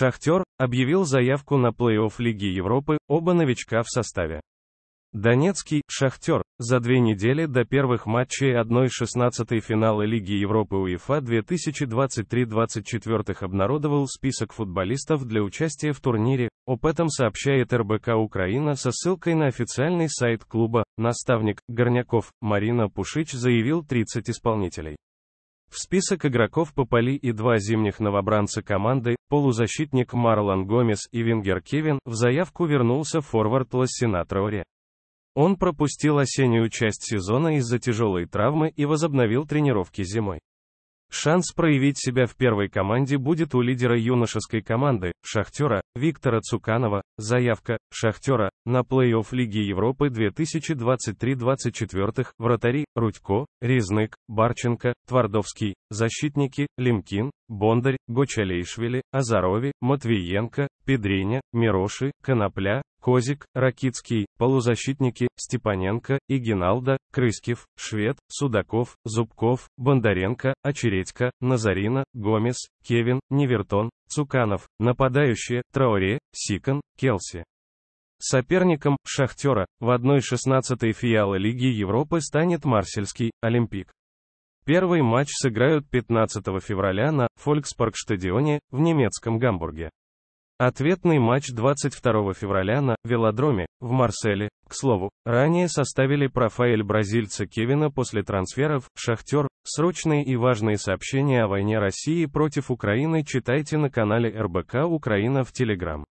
«Шахтер» объявил заявку на плей-офф Лиги Европы, оба новичка в составе. Донецкий «Шахтер» за две недели до первых матчей 1-16 финала Лиги Европы УЕФА 2023-24 обнародовал список футболистов для участия в турнире. Об этом сообщает РБК Украина со ссылкой на официальный сайт клуба. Наставник Горняков Марина Пушич заявил 30 исполнителей. В список игроков попали и два зимних новобранца команды, полузащитник Марлон Гомес и вингер Кевин, в заявку вернулся форвард Лассина Траоре. Он пропустил осеннюю часть сезона из-за тяжелой травмы и возобновил тренировки зимой. Шанс проявить себя в первой команде будет у лидера юношеской команды, «Шахтера», Виктора Цуканова, заявка, «Шахтера», на плей-офф Лиги Европы 2023-24, вратари, Рудько, Резник, Барченко, Твардовский, защитники, Лемкин, Бондарь, Гочалейшвили, Азарови, Матвиенко, Педриня, Мироши, Конопля, Козик, Ракицкий, полузащитники, Степаненко, Игиналда, Крыскив, Швед, Судаков, Зубков, Бондаренко, Очередько, Назарина, Гомес, Кевин, Невертон, Цуканов, нападающие, Траоре, Сикон, Келси. Соперником «Шахтера» в 1-16 фиалы Лиги Европы станет Марсельский «Олимпик». Первый матч сыграют 15 февраля на Фольксparkstadion в немецком Гамбурге. Ответный матч 22 февраля на «Велодроме» в Марселе, к слову, ранее составили профайл бразильца Кевина после трансферов «Шахтер». Срочные и важные сообщения о войне России против Украины читайте на канале РБК Украина в Телеграм.